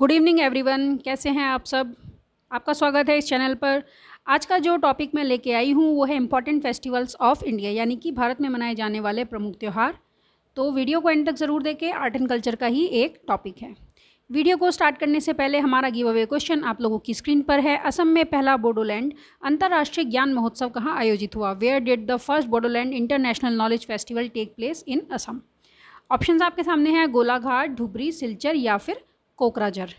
Good evening everyone कैसे हैं आप सब आपका स्वागत है इस चैनल पर आज का जो टॉपिक मैं लेके आई हूँ वो है इम्पॉर्टेंट फेस्टिवल्स ऑफ इंडिया यानी कि भारत में मनाए जाने वाले प्रमुख त्यौहार तो वीडियो को एंड तक ज़रूर देखें आर्ट एंड कल्चर का ही एक टॉपिक है वीडियो को स्टार्ट करने से पहले हमारा गिव अवे क्वेश्चन आप लोगों की स्क्रीन पर है असम में पहला बोडोलैंड अंतर्राष्ट्रीय ज्ञान महोत्सव कहाँ आयोजित हुआ where did the first Bodoland international knowledge festival take place in Assam options आपके सामने हैं गोलाघाट धुबरी सिलचर या फिर कोकराझर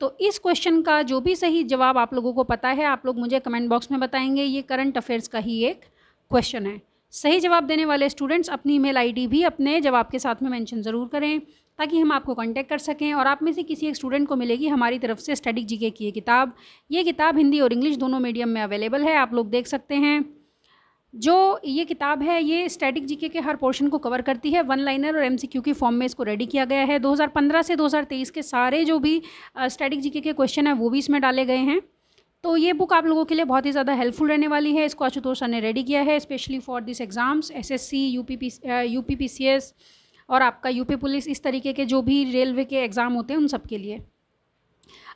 तो इस क्वेश्चन का जो भी सही जवाब आप लोगों को पता है आप लोग मुझे कमेंट बॉक्स में बताएंगे ये करंट अफेयर्स का ही एक क्वेश्चन है सही जवाब देने वाले स्टूडेंट्स अपनी ईमेल आईडी भी अपने जवाब के साथ में मेंशन ज़रूर करें ताकि हम आपको कांटेक्ट कर सकें और आप में से किसी एक स्टूडेंट को मिलेगी हमारी तरफ से स्टडी जीके की ये किताब ये किताब हिंदी और इंग्लिश दोनों मीडियम में अवेलेबल है आप लोग देख सकते हैं जो ये किताब है ये स्टैटिक जीके के हर पोर्शन को कवर करती है वन लाइनर और एमसीक्यू की फॉर्म में इसको रेडी किया गया है 2015 से 2023 के सारे जो भी स्टैटिक जीके के क्वेश्चन हैं वो भी इसमें डाले गए हैं तो ये बुक आप लोगों के लिए बहुत ही ज़्यादा हेल्पफुल रहने वाली है इसको आशुतोष सर ने रेडी किया है specially for this exams S S C U P P U P P C S और आपका यूपी पुलिस इस तरीके के जो भी रेलवे के एग्ज़ाम होते हैं उन सब के लिए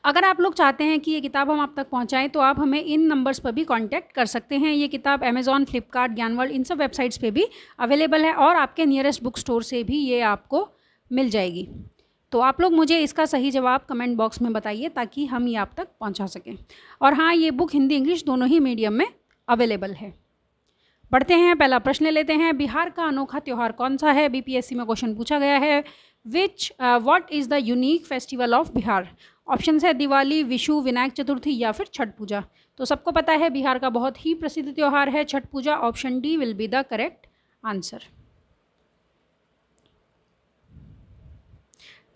अगर आप लोग चाहते हैं कि ये किताब हम आप तक पहुंचाएं तो आप हमें इन नंबर्स पर भी कॉन्टैक्ट कर सकते हैं ये किताब अमेज़ॉन फ्लिपकार्ट ज्ञानवर्ल्ड इन सब वेबसाइट्स पर भी अवेलेबल है और आपके नियरेस्ट बुक स्टोर से भी ये आपको मिल जाएगी तो आप लोग मुझे इसका सही जवाब कमेंट बॉक्स में बताइए ताकि हम ये आप तक पहुँचा सकें और हाँ ये बुक हिंदी इंग्लिश दोनों ही मीडियम में अवेलेबल है बढ़ते हैं पहला प्रश्न लेते हैं बिहार का अनोखा त्यौहार कौन सा है बीपीएससी में क्वेश्चन पूछा गया है which what is the unique festival of Bihar option है दिवाली विशु विनायक चतुर्थी या फिर छठ पूजा तो सबको पता है बिहार का बहुत ही प्रसिद्ध त्यौहार है Chhath Puja option D will be the correct answer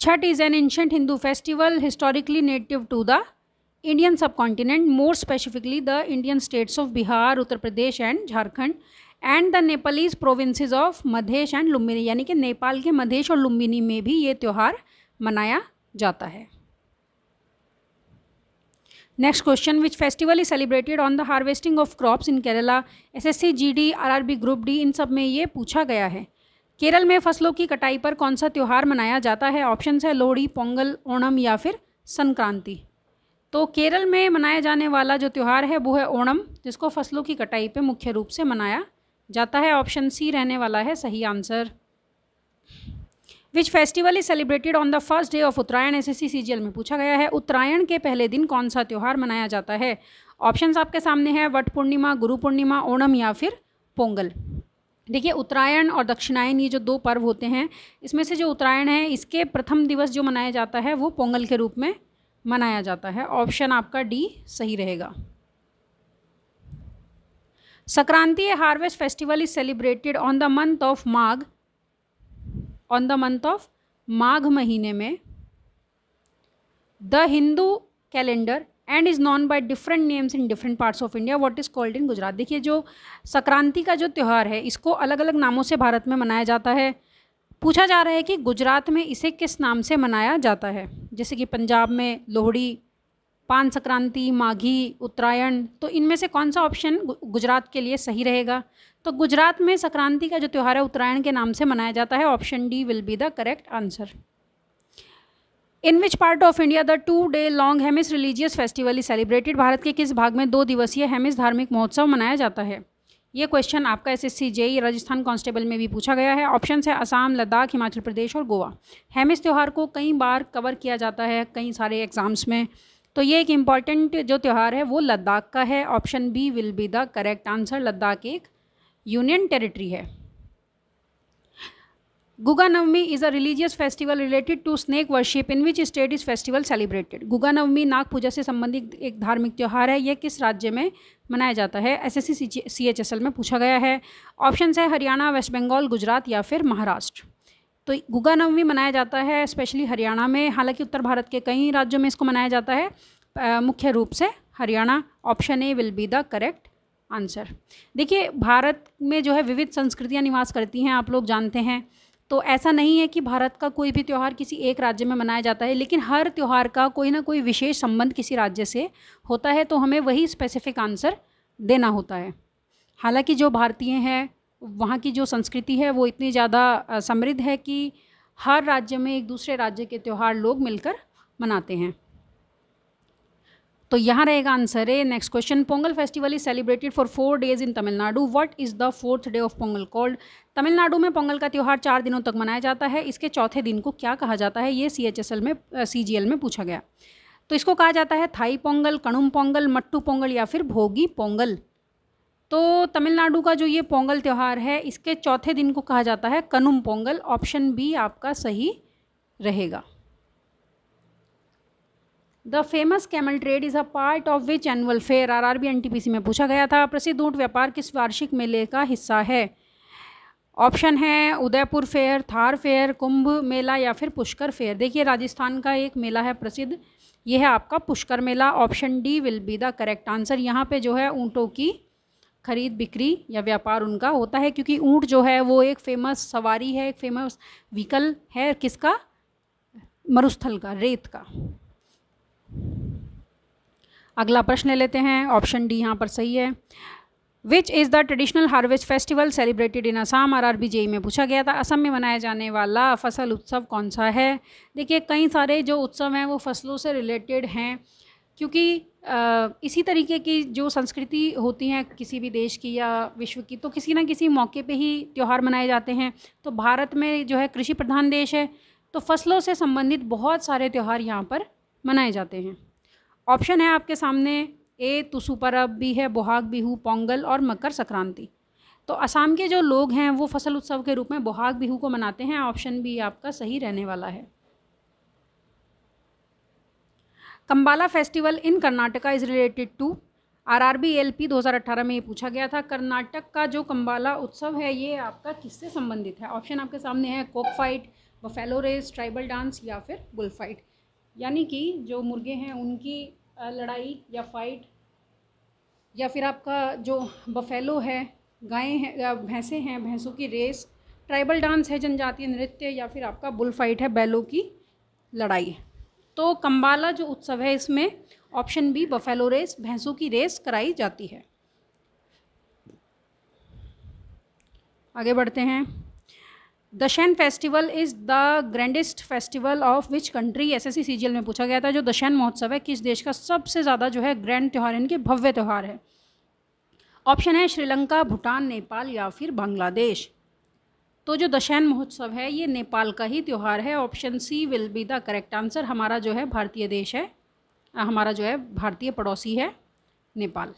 Chhath is an ancient Hindu festival historically native to the Indian subcontinent more specifically the Indian states of Bihar Uttar Pradesh and Jharkhand and the Nepalese provinces of Madhesh and Lumbini यानी कि नेपाल के मधेश और लुम्बिनी में भी ये त्यौहार मनाया जाता है next question which festival is celebrated on the harvesting of crops in Kerala S S C G D R R B group D इन सब में ये पूछा गया है केरल में फसलों की कटाई पर कौन सा त्यौहार मनाया जाता है ऑप्शन है लोहड़ी पोंगल ओणम या फिर संक्रांति तो केरल में मनाया जाने वाला जो त्यौहार है वो है ओणम जिसको फसलों की कटाई पर मुख्य रूप से मनाया जाता है ऑप्शन सी रहने वाला है सही answer which festival is celebrated on the first day of Uttarayan S S में पूछा गया है उत्तरायण के पहले दिन कौन सा त्यौहार मनाया जाता है ऑप्शंस आपके सामने है वट पूर्णिमा गुरु पूर्णिमा ओणम या फिर पोंगल देखिए उत्तरायण और दक्षिणायन ये जो दो पर्व होते हैं इसमें से जो उत्तरायण है इसके प्रथम दिवस जो मनाया जाता है वो पोंगल के रूप में मनाया जाता है ऑप्शन आपका डी सही रहेगा Sankranti harvest festival is celebrated on the month of Magh on the month of Magh महीने में the Hindu calendar and is known by different names in different parts of India what is called in Gujarat देखिए जो संक्रांति का जो त्यौहार है इसको अलग अलग नामों से भारत में मनाया जाता है पूछा जा रहा है कि गुजरात में इसे किस नाम से मनाया जाता है जैसे कि पंजाब में लोहड़ी पान संक्रांति माघी उत्तरायण तो इनमें से कौन सा ऑप्शन गुजरात के लिए सही रहेगा तो गुजरात में संक्रांति का जो त्यौहार है उत्तरायण के नाम से मनाया जाता है option D will be the correct answer in which part of India the two day long Hemis religious festival is celebrated Bharat के किस भाग में दो दिवसीय हेमिस धार्मिक महोत्सव मनाया जाता है ये क्वेश्चन आपका S S C JE Rajasthan constable में भी पूछा गया है ऑप्शन है असम लद्दाख हिमाचल प्रदेश और गोवा हेमिस त्यौहार को कई बार कवर किया जाता है कई सारे एग्जाम्स में तो ये एक इम्पॉर्टेंट जो त्यौहार है वो लद्दाख का है option B will be the correct answer Ladakh एक यूनियन टेरिटरी है Goga Navami is a religious festival related to snake worship in which state is festival celebrated Goga Navami नाग पूजा से संबंधित एक धार्मिक त्यौहार है यह किस राज्य में मनाया जाता है S S C C H S L में पूछा गया है ऑप्शन है हरियाणा वेस्ट बंगाल गुजरात या फिर महाराष्ट्र तो गुगा नवमी मनाया जाता है स्पेशली हरियाणा में हालांकि उत्तर भारत के कई राज्यों में इसको मनाया जाता है मुख्य रूप से Haryana option A will be the correct answer देखिए भारत में जो है विविध संस्कृतियाँ निवास करती हैं आप लोग जानते हैं तो ऐसा नहीं है कि भारत का कोई भी त्यौहार किसी एक राज्य में मनाया जाता है लेकिन हर त्यौहार का कोई ना कोई विशेष संबंध किसी राज्य से होता है तो हमें वही स्पेसिफिक आंसर देना होता है हालांकि जो भारतीय हैं वहाँ की जो संस्कृति है वो इतनी ज़्यादा समृद्ध है कि हर राज्य में एक दूसरे राज्य के त्यौहार लोग मिलकर मनाते हैं तो यहाँ रहेगा आंसर है next question Pongal festival is celebrated for four days in Tamil Nadu what is the fourth day of Pongal called Tamil Nadu में पोंगल का त्यौहार चार दिनों तक मनाया जाता है इसके चौथे दिन को क्या कहा जाता है ये सी एच एस एल में सी जी एल में पूछा गया तो इसको कहा जाता है थाई पोंगल कणुम पोंगल मट्टू पोंगल या फिर भोगी पोंगल तो तमिलनाडु का जो ये पोंगल त्यौहार है इसके चौथे दिन को कहा जाता है कनुम पोंगल ऑप्शन बी आपका सही रहेगा the famous camel trade is a part of which annual fair R R B N T P C में पूछा गया था प्रसिद्ध ऊँट व्यापार किस वार्षिक मेले का हिस्सा है ऑप्शन है उदयपुर फेयर थार फेयर कुंभ मेला या फिर पुष्कर फेयर देखिए राजस्थान का एक मेला है प्रसिद्ध यह है आपका Pushkar Mela option D will be the correct answer यहाँ पे जो है ऊँटों की खरीद बिक्री या व्यापार उनका होता है क्योंकि ऊँट जो है वो एक फेमस सवारी है एक फेमस व्हीकल है किसका मरुस्थल का रेत का अगला प्रश्न ले लेते हैं ऑप्शन डी यहाँ पर सही है which is the traditional harvest festival celebrated in Assam R R B JE में पूछा गया था असम में मनाया जाने वाला फसल उत्सव कौन सा है देखिए कई सारे जो उत्सव हैं वो फसलों से रिलेटेड हैं क्योंकि इसी तरीके की जो संस्कृति होती है किसी भी देश की या विश्व की तो किसी ना किसी मौके पे ही त्यौहार मनाए जाते हैं तो भारत में जो है कृषि प्रधान देश है तो फसलों से संबंधित बहुत सारे त्यौहार यहाँ पर मनाए जाते हैं ऑप्शन है आपके सामने ए तुसु परब भी है बोहाग बिहू पोंगल और मकर संक्रांति तो असम के जो लोग हैं वो फसल उत्सव के रूप में बोहाग बिहू को मनाते हैं ऑप्शन भी आपका सही रहने वाला है Kambala festival in Karnataka is related to R R B L P दो में ये पूछा गया था कर्नाटक का जो कम्बाला उत्सव है ये आपका किससे संबंधित है ऑप्शन आपके सामने है cock fight buffalo race tribal dance या फिर बुल फाइट यानी कि जो मुर्गे हैं उनकी लड़ाई या फाइट या फिर आपका जो बफेलो है गायें हैं भैंसें हैं भैंसों की रेस ट्राइबल डांस है जनजातीय नृत्य या फिर आपका बुल फाइट है बैलों की लड़ाई तो कंबाला जो उत्सव है इसमें ऑप्शन बी बफेलो रेस भैंसों की रेस कराई जाती है आगे बढ़ते हैं Dashain festival is the grandest festival of which country SSC CGL में पूछा गया था जो दशैन महोत्सव है किस देश का सबसे ज़्यादा जो है ग्रैंड त्यौहार इनके भव्य त्यौहार है ऑप्शन है श्रीलंका भूटान नेपाल या फिर बांग्लादेश तो जो दशहन महोत्सव है ये नेपाल का ही त्यौहार है option C will be the correct answer हमारा जो है भारतीय देश है हमारा जो है भारतीय पड़ोसी है Nepal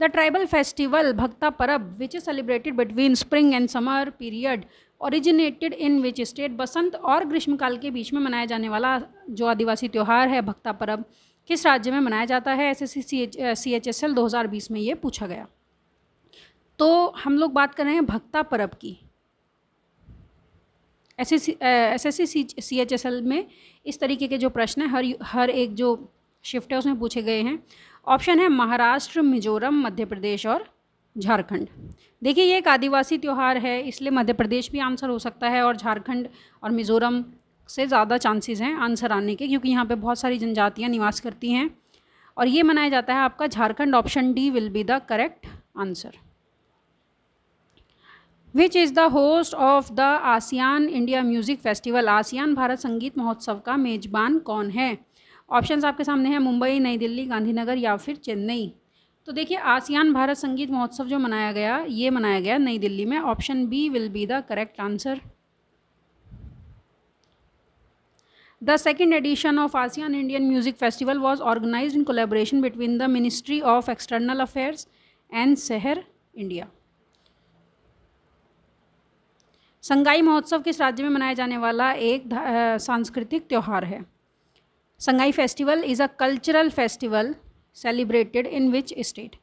the tribal festival Bhakta Parab which is celebrated between spring and summer period originated in which state बसंत और ग्रीष्मकाल के बीच में मनाया जाने वाला जो आदिवासी त्यौहार है भक्ता परब किस राज्य में मनाया जाता है S S C C H S L दो हज़ार बीस में ये पूछा गया तो हम लोग बात कर रहे हैं भक्ता परब की S S S C H S L में इस तरीके के जो प्रश्न हैं हर हर एक जो शिफ्ट है उसमें पूछे गए हैं ऑप्शन है महाराष्ट्र मिजोरम मध्य प्रदेश और झारखंड देखिए ये एक आदिवासी त्यौहार है इसलिए मध्य प्रदेश भी आंसर हो सकता है और झारखंड और मिज़ोरम से ज़्यादा चांसेस हैं आंसर आने के क्योंकि यहाँ पे बहुत सारी जनजातियाँ निवास करती हैं और ये मनाया जाता है आपका Jharkhand option D will be the correct answer which is the host of the ASEAN India music festival ASEAN Bharat संगीत महोत्सव का मेज़बान कौन है ऑप्शंस आपके सामने हैं मुंबई नई दिल्ली गांधीनगर या फिर चेन्नई तो देखिए आसियान भारत संगीत महोत्सव जो मनाया गया ये मनाया गया नई दिल्ली में option B will be the correct answer the second edition of ASEAN Indian music festival was organise in collaboration between the ministry of external affairs and शहर इंडिया संगाई महोत्सव किस राज्य में मनाया जाने वाला एक सांस्कृतिक त्यौहार है Sangai festival is a cultural festival celebrated in which state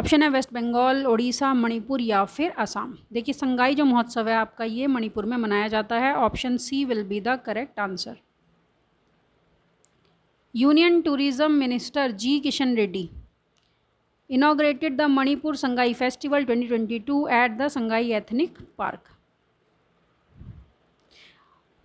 option है वेस्ट बंगाल उड़ीसा मणिपुर या फिर असम देखिए संगाई जो महोत्सव है आपका ये मणिपुर में मनाया जाता है option C will be the correct answer union tourism minister G Kishan Reddy inaugurated the Manipur Sangai festival 2022 at the Sangai ethnic park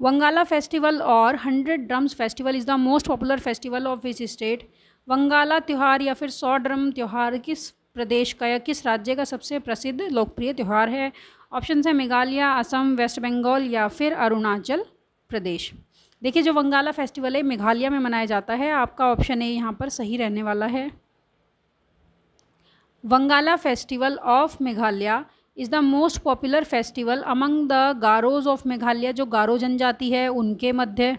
Wangala festival और hundred drums festival is the most popular festival of which state Wangala त्यौहार या फिर सौ ड्रम त्यौहार किस प्रदेश का या किस राज्य का सबसे प्रसिद्ध लोकप्रिय त्यौहार है ऑप्शन है मेघालय असम वेस्ट बंगाल या फिर अरुणाचल प्रदेश देखिए जो वंगाला फेस्टिवल है मेघालय में मनाया जाता है आपका ऑप्शन ए यहाँ पर सही रहने वाला है Wangala festival of Meghalaya is the most popular festival among the Garos of Meghalaya जो गारो जनजाति है उनके मध्य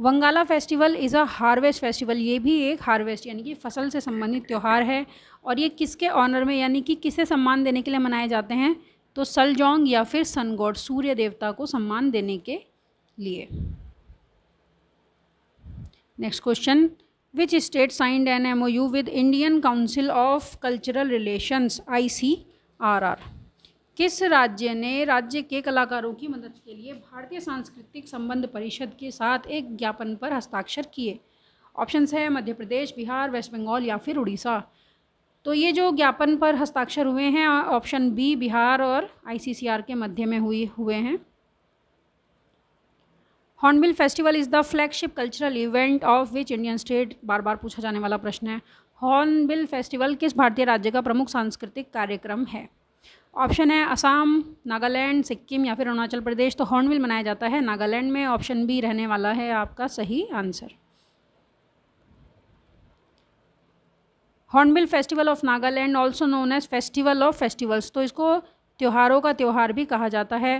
Wangala festival is a harvest festival ये भी एक हार्वेस्ट यानी कि फसल से संबंधित त्यौहार है और ये किसके ऑनर में यानी कि किसे सम्मान देने के लिए मनाए जाते हैं तो सलजोंग या फिर सनगौड़ सूर्य देवता को सम्मान देने के लिए next question which state signed an M O U with Indian council of cultural relations I C C R किस राज्य ने राज्य के कलाकारों की मदद के लिए भारतीय सांस्कृतिक संबंध परिषद के साथ एक ज्ञापन पर हस्ताक्षर किए ऑप्शंस है मध्य प्रदेश बिहार वेस्ट बंगाल या फिर उड़ीसा तो ये जो ज्ञापन पर हस्ताक्षर हुए हैं ऑप्शन बी बिहार और आईसीसीआर के मध्य में हुई हुए हैं Hornbill festival is the flagship cultural event of which Indian state बार बार पूछा जाने वाला प्रश्न है हॉर्नबिल फेस्टिवल किस भारतीय राज्य का प्रमुख सांस्कृतिक कार्यक्रम है ऑप्शन है असम नागालैंड सिक्किम या फिर अरुणाचल प्रदेश तो हॉर्नबिल मनाया जाता है नागालैंड में ऑप्शन बी रहने वाला है आपका सही answer Hornbill festival of Nagaland also known as festival of festivals तो इसको त्योहारों का त्यौहार भी कहा जाता है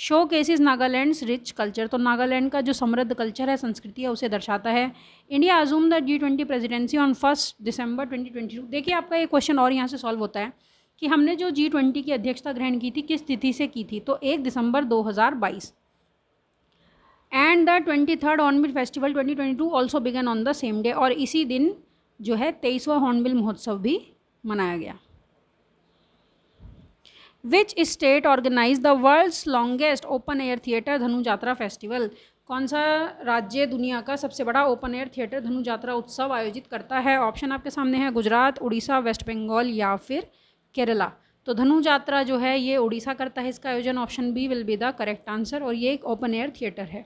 showcases Nagaland rich culture तो नागालैंड का जो समृद्ध कल्चर है संस्कृति है उसे दर्शाता है India assume the G twenty presidency on first December twenty twenty two देखिए आपका ये क्वेश्चन और यहाँ से सॉल्व होता है कि हमने जो जी ट्वेंटी की अध्यक्षता ग्रहण की थी किस तिथि से की थी तो एक दिसंबर दो हज़ार बाईस and the twenty third Hornbill festival twenty twenty two also began on the same day और इसी दिन जो है तेईसवा हॉर्नबिल महोत्सव भी मनाया गया which state organise the world's longest open air theatre Dhanu Yatra festival कौन सा राज्य दुनिया का सबसे बड़ा ओपन एयर थिएटर धनु यात्रा उत्सव आयोजित करता है ऑप्शन आपके सामने है गुजरात उड़ीसा वेस्ट बंगाल या फिर केरला तो धनु यात्रा जो है ये उड़ीसा करता है इसका आयोजन option B will be the correct answer और ये एक ओपन एयर थिएटर है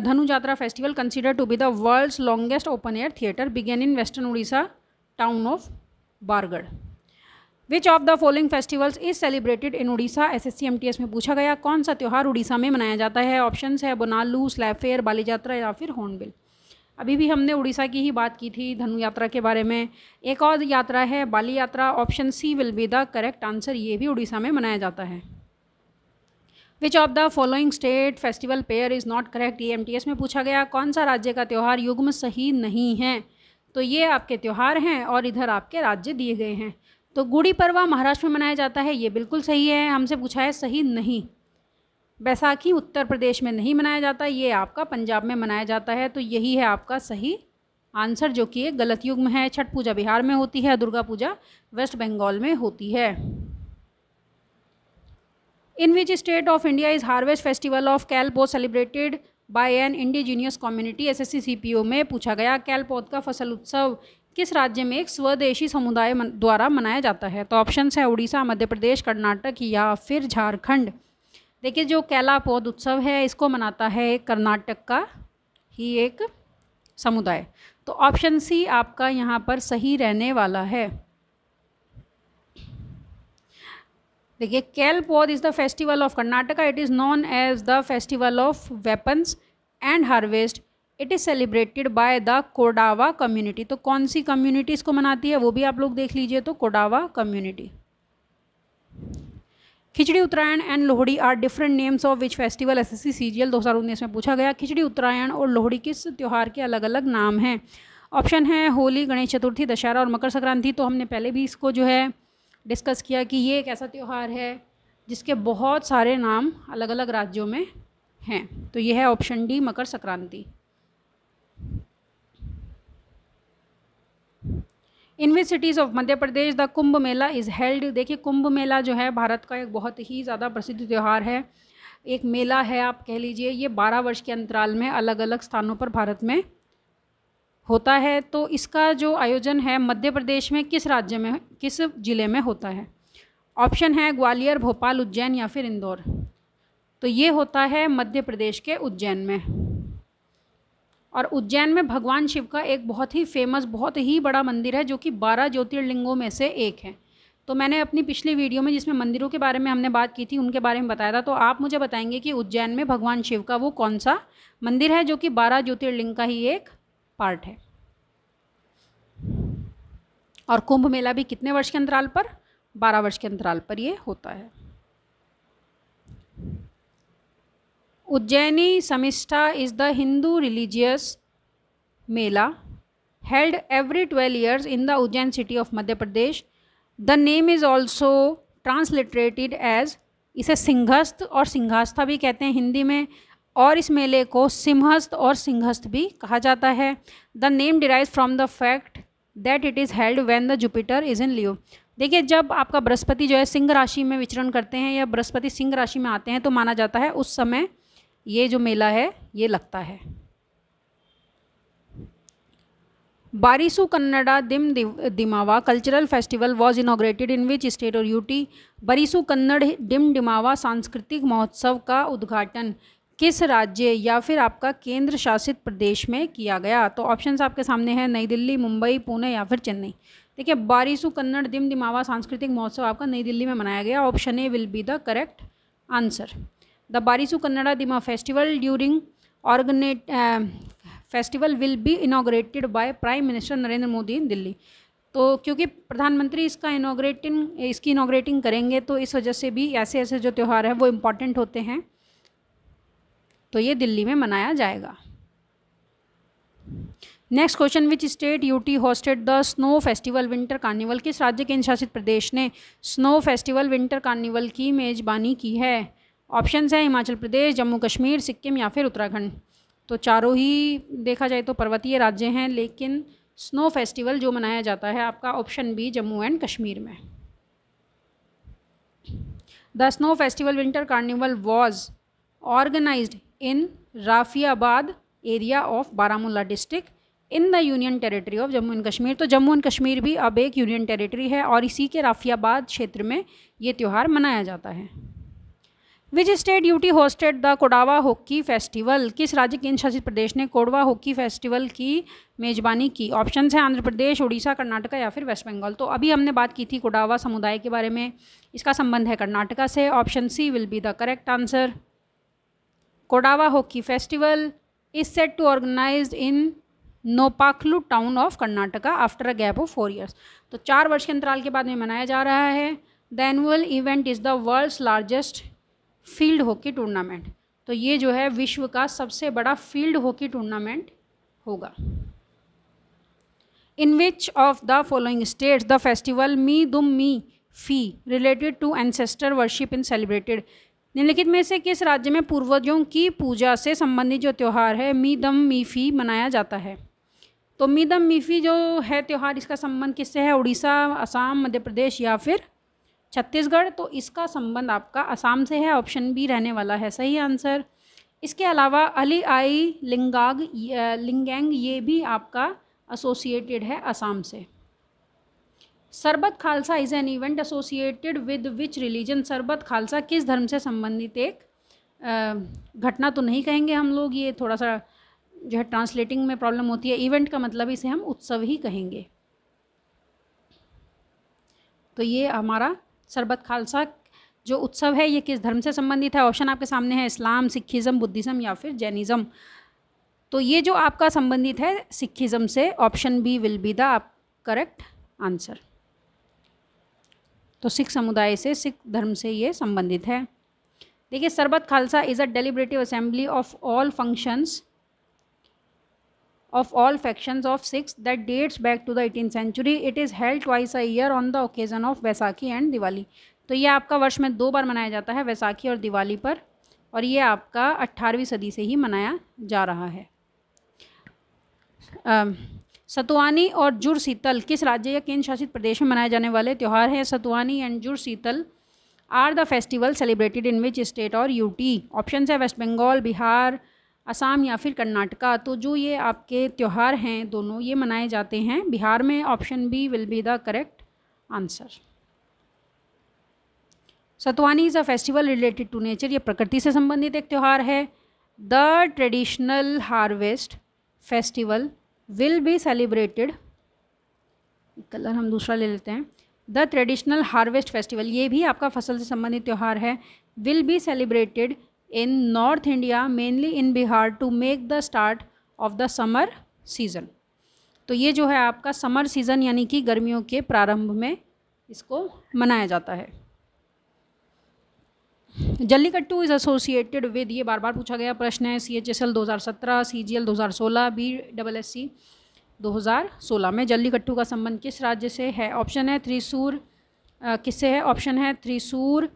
Dhanu Yatra festival consider to be the world's longest open air theatre began in western Odisha town of Bargarh which of the following festivals is celebrated in Odisha S S C में पूछा गया कौन सा त्यौहार उड़ीसा में मनाया जाता है ऑप्शन है बोनालू स्लैब फेयर बाली यात्रा या फिर हॉर्नबिल अभी भी हमने उड़ीसा की ही बात की थी धनु यात्रा के बारे में एक और यात्रा है Bali Yatra option C will be the correct answer ये भी उड़ीसा में मनाया जाता है which of the following state festival pair is not correct E M T S में पूछा गया कौन सा राज्य का त्यौहार युग्म सही नहीं है तो ये आपके त्यौहार हैं और इधर आपके राज्य दिए गए हैं तो गुड़ी पड़वा महाराष्ट्र में मनाया जाता है ये बिल्कुल सही है हमसे पूछा है सही नहीं बैसाखी उत्तर प्रदेश में नहीं मनाया जाता ये आपका पंजाब में मनाया जाता है तो यही है आपका सही आंसर जो कि गलत युग में है छठ पूजा बिहार में होती है दुर्गा पूजा वेस्ट बंगाल में होती है in which state of India is harvest festival of Kailpodh celebrated by an indigenous community S S में पूछा गया पौध का फसल उत्सव किस राज्य में एक स्वदेशी समुदाय मन, द्वारा मनाया जाता है तो ऑप्शन है उड़ीसा मध्य प्रदेश कर्नाटक या फिर झारखंड देखिए जो कैला पौध उत्सव है इसको मनाता है कर्नाटक का ही एक समुदाय तो ऑप्शन सी आपका यहाँ पर सही रहने वाला है देखिए Kail Podh is the festival of Karnataka it is known as the festival of weapons and harvest it is celebrated by the Kodava community तो कौन सी कम्युनिटी इसको मनाती है वो भी आप लोग देख लीजिए तो Kodava community Khichdi Uttarayan and Lohri are different names of which festival S S C C G L दो हज़ार उन्नीस में पूछा गया खिचड़ी उत्तरायण और लोहड़ी किस त्यौहार के अलग अलग नाम हैं ऑप्शन है होली गणेश चतुर्थी दशहरा और मकर संक्रांति तो हमने पहले भी इसको जो है डिस्कस किया कि ये एक ऐसा त्यौहार है जिसके बहुत सारे नाम अलग अलग राज्यों में हैं तो ये है option D Makar Sankranti in which cities of Madhya Pradesh the Kumbh Mela is held देखिए कुंभ मेला जो है भारत का एक बहुत ही ज़्यादा प्रसिद्ध त्यौहार है एक मेला है आप कह लीजिए ये बारह वर्ष के अंतराल में अलग अलग स्थानों पर भारत में होता है तो इसका जो आयोजन है मध्य प्रदेश में किस राज्य में किस ज़िले में होता है ऑप्शन है ग्वालियर भोपाल उज्जैन या फिर इंदौर तो ये होता है मध्य प्रदेश के उज्जैन में और उज्जैन में भगवान शिव का एक बहुत ही फेमस बहुत ही बड़ा मंदिर है जो कि बारह ज्योतिर्लिंगों में से एक है तो मैंने अपनी पिछली वीडियो में जिसमें मंदिरों के बारे में हमने बात की थी उनके बारे में बताया था तो आप मुझे बताएंगे कि उज्जैन में भगवान शिव का वो कौन सा मंदिर है जो कि बारह ज्योतिर्लिंग का ही एक पार्ट है और कुंभ मेला भी कितने वर्ष के अंतराल पर बारह वर्ष के अंतराल पर ये होता है Ujjaini Simhastha is the Hindu religious mela held every twelve years in the Ujjain city of Madhya Pradesh the name is also transliterated as इसे सिंहस्थ और सिंहास्था भी कहते हैं हिंदी में और इस मेले को सिंहस्थ और सिंहस्थ भी कहा जाता है the name derive from the fact that it is held when the Jupiter is in Leo देखिए जब आपका बृहस्पति जो है सिंह राशि में विचरण करते हैं या बृहस्पति सिंह राशि में आते हैं तो माना जाता है उस समय ये जो मेला है ये लगता है Barisu Kannada Dim Dimava cultural festival was inaugurated in which state और यूटी बारिसु कन्नड़ डिम डिमावा सांस्कृतिक महोत्सव का उद्घाटन किस राज्य या फिर आपका केंद्र शासित प्रदेश में किया गया तो ऑप्शंस आपके सामने हैं नई दिल्ली मुंबई पुणे या फिर चेन्नई देखिए बारिसु कन्नड़ दिम दिमावा सांस्कृतिक महोत्सव आपका नई दिल्ली में मनाया गया option A will be the correct answer the Barisu Kannada Dima festival during organ festival will be inaugurated by prime minister Narendra Modi in Delhi तो क्योंकि प्रधानमंत्री इसका इनाग्रेटिंग इसकी इनाग्रेटिंग करेंगे तो इस वजह से भी ऐसे ऐसे जो त्यौहार हैं वो इम्पॉर्टेंट होते हैं तो ये दिल्ली में मनाया जाएगा next question which state UT hosted the snow festival winter carnival किस राज्य के शासित प्रदेश ने स्नो फेस्टिवल विंटर कार्निवल की मेजबानी की है ऑप्शंस हैं हिमाचल प्रदेश जम्मू कश्मीर सिक्किम या फिर उत्तराखंड तो चारों ही देखा जाए तो पर्वतीय राज्य हैं लेकिन स्नो फेस्टिवल जो मनाया जाता है आपका option B Jammu and Kashmir में the snow festival winter carnival was organised in Rafiabad area of Baramulla district in the union territory of Jammu and Kashmir तो जम्मू एंड कश्मीर भी अब एक यूनियन टेरिटरी है और इसी के राफियाबाद क्षेत्र में ये त्यौहार मनाया जाता है which state UT hosted the Kodava hockey festival किस राज्य केंद्र शासित प्रदेश ने कोडवा हॉकी फेस्टिवल की मेज़बानी की ऑप्शन है आंध्र प्रदेश उड़ीसा कर्नाटका या फिर वेस्ट बंगाल तो अभी हमने बात की थी कोडावा समुदाय के बारे में इसका संबंध है कर्नाटका से option C will be the correct answer Kodava hockey festival is set to organise in Napoklu town of Karnataka after a gap of four years तो चार वर्ष के अंतराल के बाद में मनाया जा रहा है the annual event is the world's largest field hockey tournament तो ये जो है विश्व का सबसे बड़ा फील्ड हॉकी टूर्नामेंट होगा in which of the following states the festival Me Dam Me Phi related to ancestor worship in celebrated निम्नलिखित में से किस राज्य में पूर्वजों की पूजा से संबंधित जो त्यौहार है मी दम मी फी मनाया जाता है तो मी दम मी फी जो है त्यौहार इसका संबंध किससे है उड़ीसा असम मध्य प्रदेश या फिर छत्तीसगढ़ तो इसका संबंध आपका असम से है ऑप्शन बी रहने वाला है सही आंसर इसके अलावा अली आई लिंगाग लिंगेंग ये भी आपका एसोसिएटेड है असम से Sarbat Khalsa is an event associated with which religion Sarbat Khalsa किस धर्म से संबंधित एक घटना तो नहीं कहेंगे हम लोग ये थोड़ा सा जो है ट्रांसलेटिंग में प्रॉब्लम होती है इवेंट का मतलब इसे हम उत्सव ही कहेंगे तो ये हमारा सरबत खालसा जो उत्सव है ये किस धर्म से संबंधित है ऑप्शन आपके सामने है इस्लाम सिखिज़म बुद्धिज़्म या फिर जैनिज़्म तो ये जो आपका संबंधित है सिखिज़म से option B will be the आप करेक्ट आंसर तो सिख समुदाय से सिख धर्म से ये संबंधित है देखिए Sarbat Khalsa is a deliberative assembly of all functions of all factions of Sikhs that dates back to the 18th century. It is held twice a year on the occasion of Vaisakhi and Diwali. तो ये आपका वर्ष में दो बार मनाया जाता है वैसाखी और दिवाली पर और ये आपका 18वीं सदी से ही मनाया जा रहा है um, सतुआनी और जुड़ शीतल किस राज्य या केंद्र शासित प्रदेश में मनाए जाने वाले त्यौहार हैं Satuani and Jur Sheetal are the festival celebrated in which state और यूटी ऑप्शन है वेस्ट बंगाल बिहार असम या फिर कर्नाटका तो जो ये आपके त्यौहार हैं दोनों ये मनाए जाते हैं बिहार में option B will be the correct answer Satuani is a festival related to nature ये प्रकृति से संबंधित एक त्यौहार है the traditional harvest festival will be celebrated colour हम दूसरा ले लेते हैं द ट्रेडिशनल हार्वेस्ट फेस्टिवल ये भी आपका फसल से संबंधित त्यौहार है will be celebrated in north India mainly in Bihar to make the start of the summer season तो ये जो है आपका समर सीज़न यानी कि गर्मियों के प्रारंभ में इसको मनाया जाता है जल्लीकट्टू इज़ एसोसिएटेड विद ये बार बार पूछा गया प्रश्न है सी एच एस एल दो हज़ार सत्रह सी जी एल दो हज़ार सोलह बी डबल एस सी दो हज़ार सोलह में जल्लीकट्टू का संबंध किस राज्य से है ऑप्शन है त्रिसूर किससे है ऑप्शन है त्रिसूर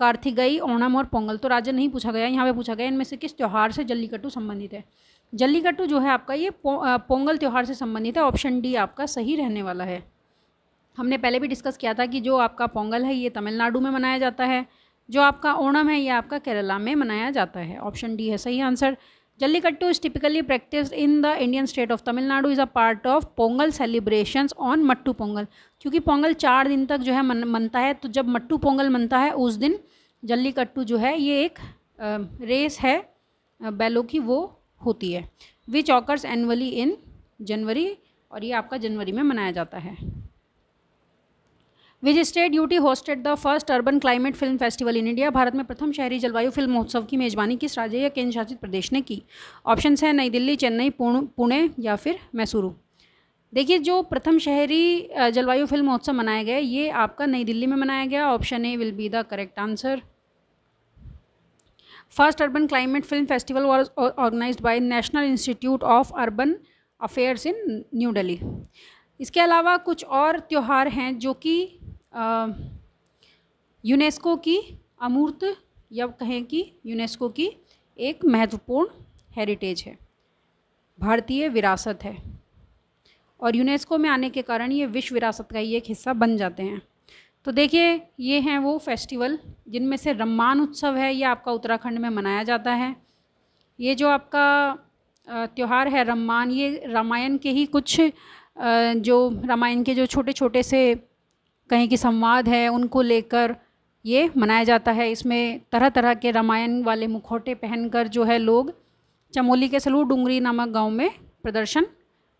कार्थिगई ओणम और पोंगल तो राजा नहीं पूछा गया यहाँ पे पूछा गया इनमें से किस त्यौहार से जल्लीकट्टू संबंधित है जल्लीकट्टू जो है आपका ये पो, पोंगल त्यौहार से संबंधित है ऑप्शन डी आपका सही रहने वाला है हमने पहले भी डिस्कस किया था कि जो आपका पोंगल है ये तमिलनाडु में मनाया जाता है जो आपका ओणम है ये आपका केरला में मनाया जाता है ऑप्शन डी है सही answer Jallikattu is typically practiced in the Indian state of Tamil Nadu is a part of Pongal celebrations on Mattu Pongal. क्योंकि पोंगल चार दिन तक जो है मन, मनता है तो जब मट्टू पोंगल मनता है उस दिन जल्लीकट्टू जो है ये एक आ, रेस है बैलों की वो होती है विच ऑकर्स एनअली इन जनवरी और ये आपका जनवरी में मनाया जाता है which state UT hosted the first urban climate film festival in India Bharat में प्रथम शहरी जलवायु फिल्म महोत्सव की मेजबानी किस राज्य या केंद्र शासित प्रदेश ने की ऑप्शन है नई दिल्ली चेन्नई पुणे या फिर मैसूरू देखिए जो प्रथम शहरी जलवायु फिल्म महोत्सव मनाया गया ये आपका नई दिल्ली में मनाया गया option A will be the correct answer first urban climate film festival was organise by national institute of urban affairs in New Delhi इसके अलावा कुछ और त्यौहार हैं जो कि यूनेस्को की अमूर्त या कहें कि यूनेस्को की एक महत्वपूर्ण हेरिटेज है भारतीय विरासत है और यूनेस्को में आने के कारण ये विश्व विरासत का ही एक हिस्सा बन जाते हैं तो देखिए ये हैं वो फेस्टिवल जिनमें से रम्मान उत्सव है ये आपका उत्तराखंड में मनाया जाता है ये जो आपका त्यौहार है रम्मान ये रामायण के ही कुछ जो रामायण के जो छोटे छोटे से कहीं की संवाद है उनको लेकर ये मनाया जाता है इसमें तरह तरह के रामायण वाले मुखौटे पहनकर जो है लोग चमोली के सलू डूंगरी नामक गांव में प्रदर्शन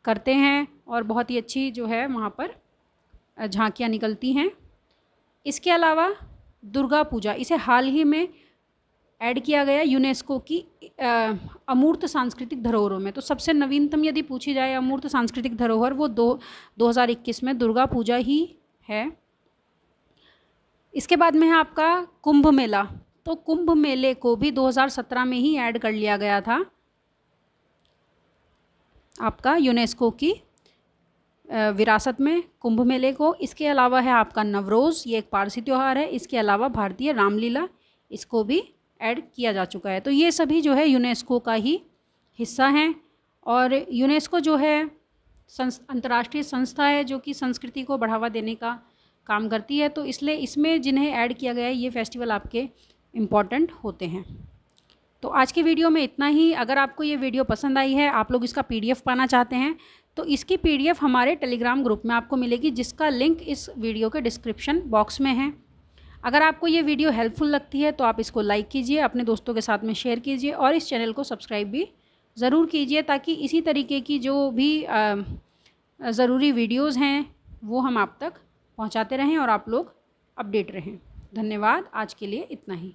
करते हैं और बहुत ही अच्छी जो है वहाँ पर झांकियाँ निकलती हैं इसके अलावा दुर्गा पूजा इसे हाल ही में ऐड किया गया यूनेस्को की आ, अमूर्त सांस्कृतिक धरोहरों में तो सबसे नवीनतम यदि पूछी जाए अमूर्त सांस्कृतिक धरोहर वो दो 2021 में दुर्गा पूजा ही है इसके बाद में है आपका कुंभ मेला तो कुंभ मेले को भी 2017 में ही ऐड कर लिया गया था आपका यूनेस्को की विरासत में कुंभ मेले को इसके अलावा है आपका नवरोज़ ये एक पारसी त्यौहार है इसके अलावा भारतीय रामलीला इसको भी ऐड किया जा चुका है तो ये सभी जो है यूनेस्को का ही हिस्सा हैं और यूनेस्को जो है संस अंतर्राष्ट्रीय संस्था है जो कि संस्कृति को बढ़ावा देने का काम करती है तो इसलिए इसमें जिन्हें ऐड किया गया है ये फेस्टिवल आपके इम्पॉर्टेंट होते हैं तो आज के वीडियो में इतना ही अगर आपको ये वीडियो पसंद आई है आप लोग इसका पीडीएफ पाना चाहते हैं तो इसकी पीडीएफ हमारे टेलीग्राम ग्रुप में आपको मिलेगी जिसका लिंक इस वीडियो के डिस्क्रिप्शन बॉक्स में है अगर आपको ये वीडियो हेल्पफुल लगती है तो आप इसको लाइक कीजिए अपने दोस्तों के साथ में शेयर कीजिए और इस चैनल को सब्सक्राइब भी ज़रूर कीजिए ताकि इसी तरीके की जो भी ज़रूरी वीडियोज़ हैं वो हम आप तक पहुँचाते रहें और आप लोग अपडेट रहें धन्यवाद आज के लिए इतना ही